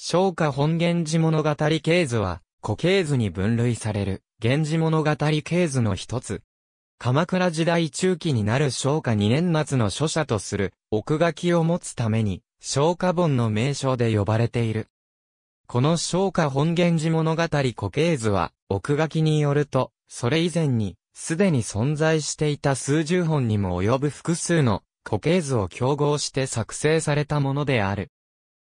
昇華本源氏物語系図は、古系図に分類される、源氏物語系図の一つ。鎌倉時代中期になる昇華2年末の書写とする、奥書きを持つために、昇華本の名称で呼ばれている。この昇華本源氏物語古系図は、奥書きによると、それ以前に、すでに存在していた数十本にも及ぶ複数の古系図を競合して作成されたものである。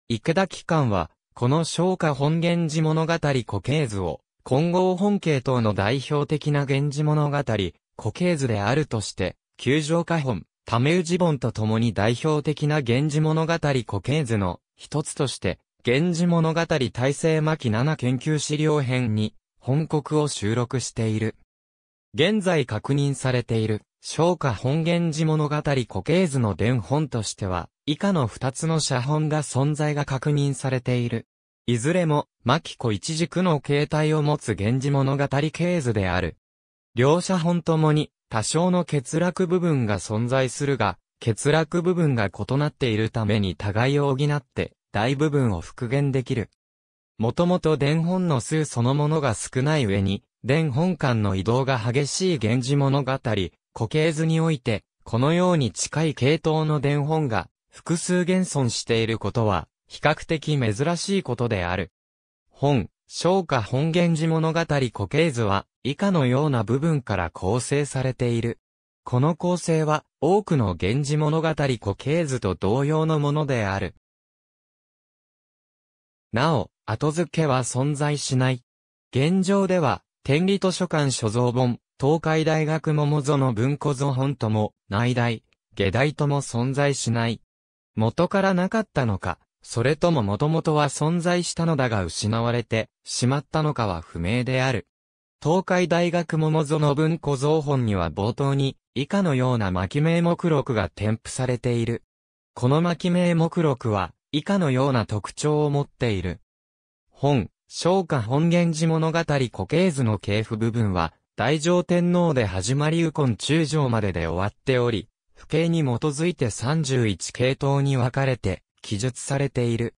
池田機関は、この昭和本源氏物語古形図を、混合本形等の代表的な源氏物語、古形図であるとして、九条化本、ためうじ本と共に代表的な源氏物語古形図の一つとして、源氏物語大成巻七7研究資料編に、本国を収録している。現在確認されている、昭和本源氏物語古形図の伝本としては、以下の2つの写本が存在が確認されている。いずれも、牧子一軸の形態を持つ源氏物語系図である。両写本ともに、多少の欠落部分が存在するが、欠落部分が異なっているために互いを補って、大部分を復元できる。もともと伝本の数そのものが少ない上に、伝本間の移動が激しい源氏物語、固形図において、このように近い系統の伝本が、複数現存していることは、比較的珍しいことである。本、昇華本源氏物語固形図は、以下のような部分から構成されている。この構成は、多くの源氏物語固形図と同様のものである。なお、後付けは存在しない。現状では、天理図書館所蔵本、東海大学桃園文庫図本とも、内大、下大とも存在しない。元からなかったのか、それとも元々は存在したのだが失われてしまったのかは不明である。東海大学桃園文庫造本には冒頭に以下のような巻名目録が添付されている。この巻名目録は以下のような特徴を持っている。本、昭華本源寺物語固形図の系譜部分は大乗天皇で始まり右近中将までで終わっており、府系に基づいて31系統に分かれて記述されている。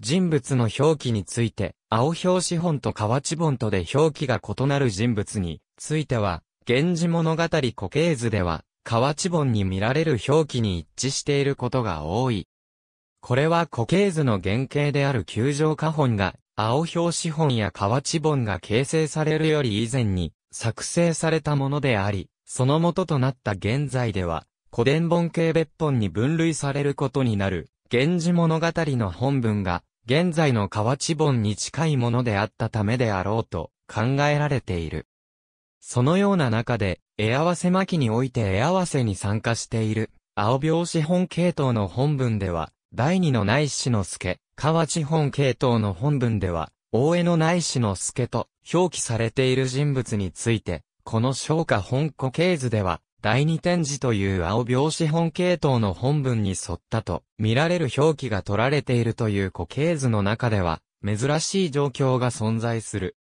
人物の表記について、青表紙本と河内本とで表記が異なる人物については、源氏物語古形図では、河内本に見られる表記に一致していることが多い。これは古形図の原型である球状花本が、青表紙本や河内本が形成されるより以前に作成されたものであり、その元となった現在では、古伝本系別本に分類されることになる、源氏物語の本文が、現在の河内本に近いものであったためであろうと考えられている。そのような中で、絵合わせ巻において絵合わせに参加している、青拍子本系統の本文では、第二の内志の助、河内本系統の本文では、大江の内志の助と表記されている人物について、この昇華本古系図では、第二展示という青表紙本系統の本文に沿ったと見られる表記が取られているという固形図の中では珍しい状況が存在する。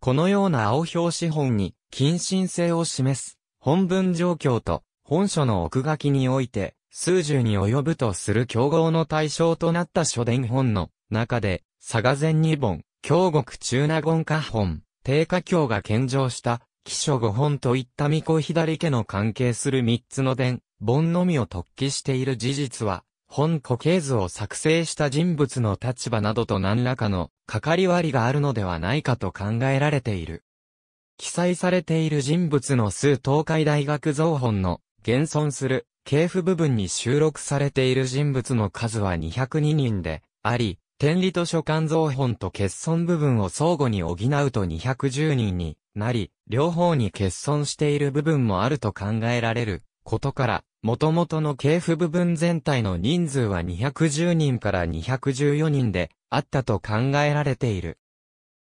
このような青表紙本に近親性を示す本文状況と本書の奥書きにおいて数十に及ぶとする競合の対象となった書伝本の中で佐賀前二本、京極中納言家本、定価教が献上した起書五本といった巫女左家の関係する三つの伝、本のみを突起している事実は、本固形図を作成した人物の立場などと何らかの関わりがあるのではないかと考えられている。記載されている人物の数東海大学造本の現存する系譜部分に収録されている人物の数は202人であり、天理図書館造本と欠損部分を相互に補うと210人になり、両方に欠損している部分もあると考えられることから、元々の系譜部分全体の人数は210人から214人であったと考えられている。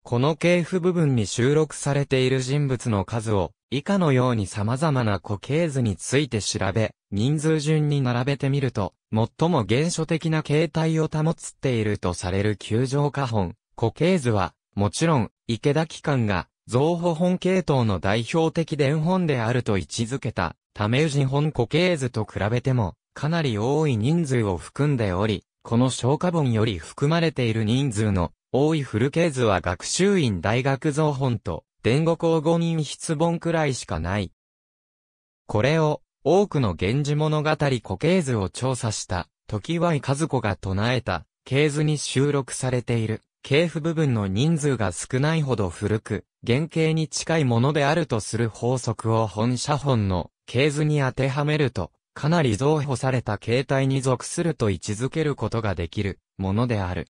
この系譜部分に収録されている人物の数を以下のように様々な固形図について調べ、人数順に並べてみると、最も原初的な形態を保つっているとされる球状花本、固形図は、もちろん、池田機関が造歩本系統の代表的伝本であると位置づけた、ため氏本固形図と比べても、かなり多い人数を含んでおり、この消化本より含まれている人数の多い古系図は学習院大学造本と、伝語校五人筆本くらいしかない。これを、多くの源氏物語固形図を調査した、時は和子が唱えた、系図に収録されている。系譜部分の人数が少ないほど古く、原型に近いものであるとする法則を本写本の系図に当てはめると、かなり増補された形態に属すると位置づけることができるものである。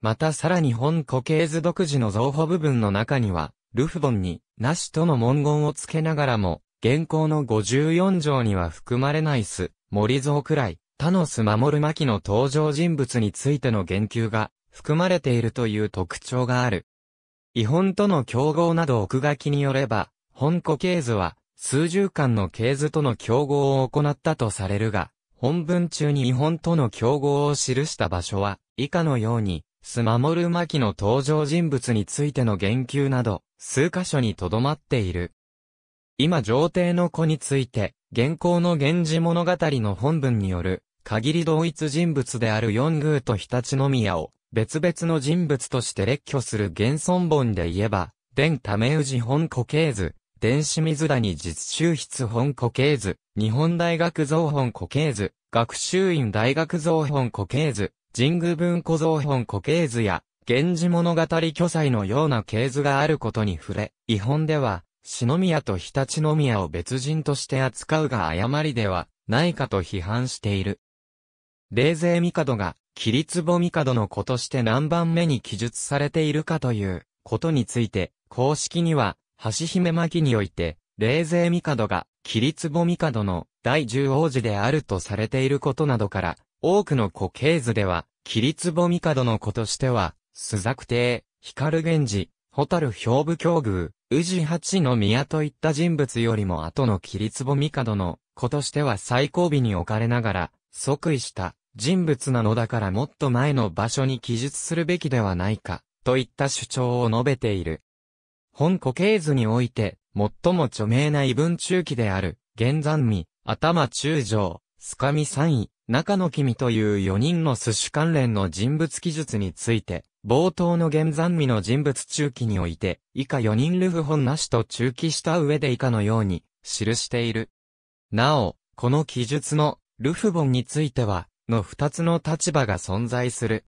またさらに本固形図独自の増補部分の中には、ルフボンに、なしとの文言をつけながらも、現行の54条には含まれないす、森蔵くらい、他のス守る巻の登場人物についての言及が含まれているという特徴がある。日本との競合など奥書きによれば、本古系図は、数十巻の系図との競合を行ったとされるが、本文中に日本との競合を記した場所は、以下のように、スマモルマキの登場人物についての言及など、数箇所に留まっている。今上帝の子について、現行の源氏物語の本文による、限り同一人物である四宮と常陸宮を、別々の人物として列挙する現存本で言えば、伝ためうじ本固形図、電子水谷実習室本固形図、日本大学造本固形図、学習院大学造本固形図、神宮文庫造本固形図や、源氏物語巨載のような系図があることに触れ、違本では、篠宮と常陸宮を別人として扱うが誤りではないかと批判している。冷勢帝がキリツボミカドの子として何番目に記述されているかということについて、公式には、橋姫巻において、冷勢ミカドが、キリツボミカドの第十王子であるとされていることなどから、多くの古系図では、キリツボミカドの子としては、スザク帝、光源氏、ホタル兵部境遇、宇治八の宮といった人物よりも後のキリツボミカドの子としては最後尾に置かれながら、即位した人物なのだからもっと前の場所に記述するべきではないか、といった主張を述べている。本固形図において、最も著名な異文中期である、玄山味、頭中将、須上三位、中野君という4人の寿司関連の人物記述について、冒頭の玄山味の人物中期において、以下4人ルフ本なしと中期した上で以下のように、記している。なお、この記述の、ルフ本については、の二つの立場が存在する。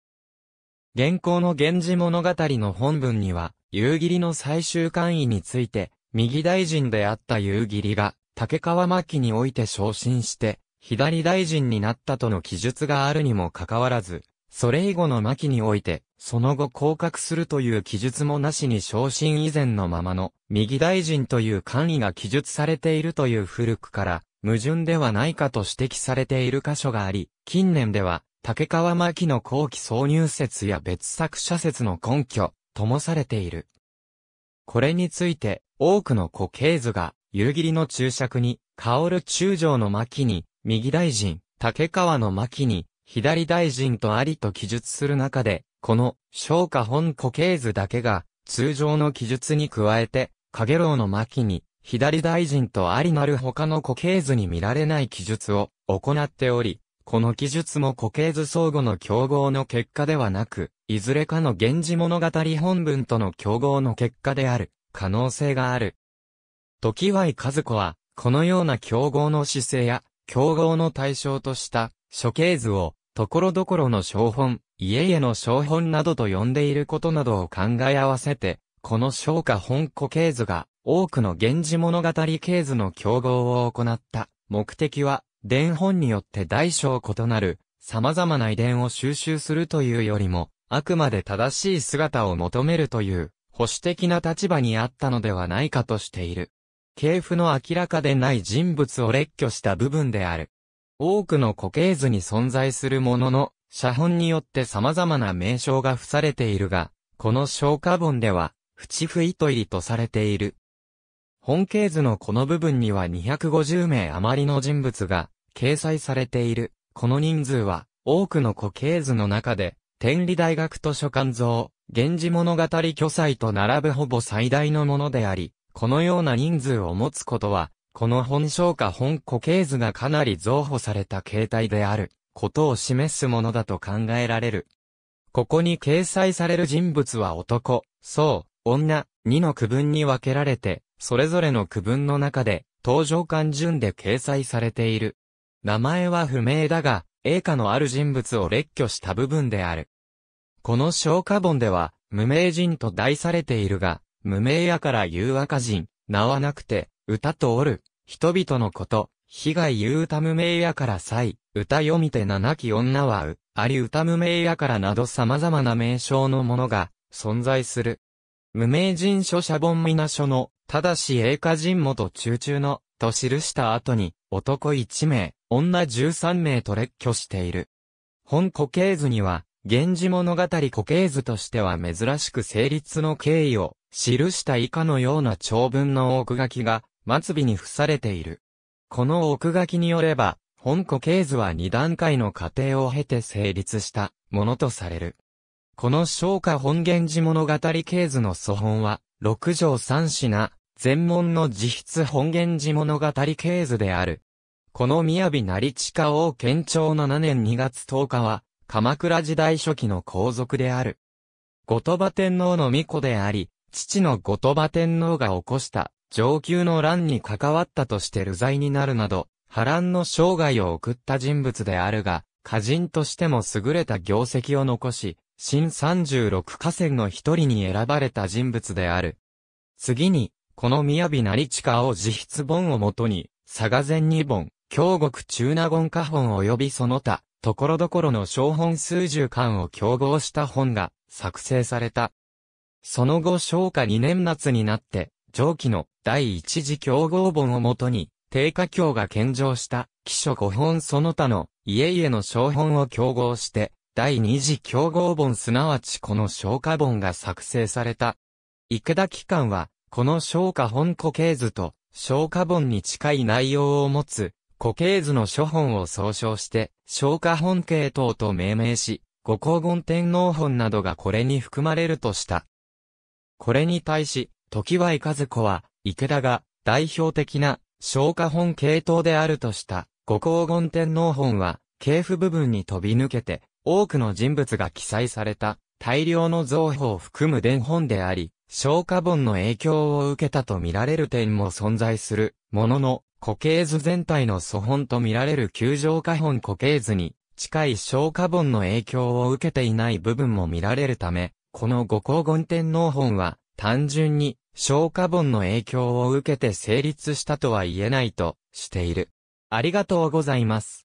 現行の源氏物語の本文には、夕霧の最終官位について、右大臣であった夕霧が、竹川巻において昇進して、左大臣になったとの記述があるにもかかわらず、それ以後の巻において、その後降格するという記述もなしに昇進以前のままの、右大臣という官位が記述されているという古くから、矛盾ではないかと指摘されている箇所があり、近年では、竹川牧の後期挿入説や別作者説の根拠、ともされている。これについて、多くの固形図が、夕霧の注釈に、薫中将の巻に、右大臣、竹川の牧に、左大臣とありと記述する中で、この、昇華本固形図だけが、通常の記述に加えて、影楼の巻に、左大臣とありなる他の固形図に見られない記述を行っており、この記述も固形図相互の競合の結果ではなく、いずれかの源氏物語本文との競合の結果である、可能性がある。時は和子は、このような競合の姿勢や、競合の対象とした処刑図を、ところどころの小本、家々の小本などと呼んでいることなどを考え合わせて、この小家本固形図が多くの源氏物語系図の競合を行った。目的は、伝本によって大小異なる、様々な遺伝を収集するというよりも、あくまで正しい姿を求めるという、保守的な立場にあったのではないかとしている。系譜の明らかでない人物を列挙した部分である。多くの固形図に存在するものの、写本によって様々な名称が付されているが、この消化本では、淵不意と入りとされている。本系図のこの部分には250名余りの人物が掲載されている。この人数は多くの固形図の中で、天理大学図書館像、源氏物語巨載と並ぶほぼ最大のものであり、このような人数を持つことは、この本章か本固形図がかなり増補された形態である、ことを示すものだと考えられる。ここに掲載される人物は男、僧、女、2の区分に分けられて、それぞれの区分の中で、登場間順で掲載されている。名前は不明だが、英歌のある人物を列挙した部分である。この消化本では、無名人と題されているが、無名やから言う赤人、名はなくて、歌とおる、人々のこと、被害言うた無名やから祭、歌読みて七き女はう、あり歌無名やからなど様々な名称のものが、存在する。無名人書写本皆書のただし英華人元中中の、と記した後に、男1名、女13名と列挙している。本固形図には、源氏物語固形図としては珍しく成立の経緯を、記した以下のような長文の奥書きが、末尾に付されている。この奥書きによれば、本固形図は2段階の過程を経て成立したものとされる。この昇華本源氏物語経図の素本は、六条三品、全門の自筆本源寺物語系図である。この雅成地下王建長7年2月10日は、鎌倉時代初期の皇族である。後鳥羽天皇の巫女であり、父の後鳥羽天皇が起こした上級の乱に関わったとして流罪になるなど、波乱の生涯を送った人物であるが、歌人としても優れた業績を残し、新三十六河川の一人に選ばれた人物である。次に、この宮雅成地下を自筆本をもとに、佐賀前二本、京極中納言下本及びその他、ところどころの小本数十巻を競合した本が作成された。その後昭和二年末になって、上記の第一次競合本をもとに、定価教が献上した、記書五本その他の家々の小本を競合して、第二次競合本すなわちこの消化本が作成された。池田機関は、この消化本固形図と消化本に近い内容を持つ固形図の諸本を総称して、消化本系統と命名し、五光言天皇本などがこれに含まれるとした。これに対し、時は和子は、池田が代表的な消化本系統であるとした、五光言天皇本は、系譜部分に飛び抜けて、多くの人物が記載された大量の造法を含む伝本であり、消化本の影響を受けたと見られる点も存在するものの、固形図全体の素本と見られる球状化本固形図に近い消化本の影響を受けていない部分も見られるため、この五光権天皇本は単純に消化本の影響を受けて成立したとは言えないとしている。ありがとうございます。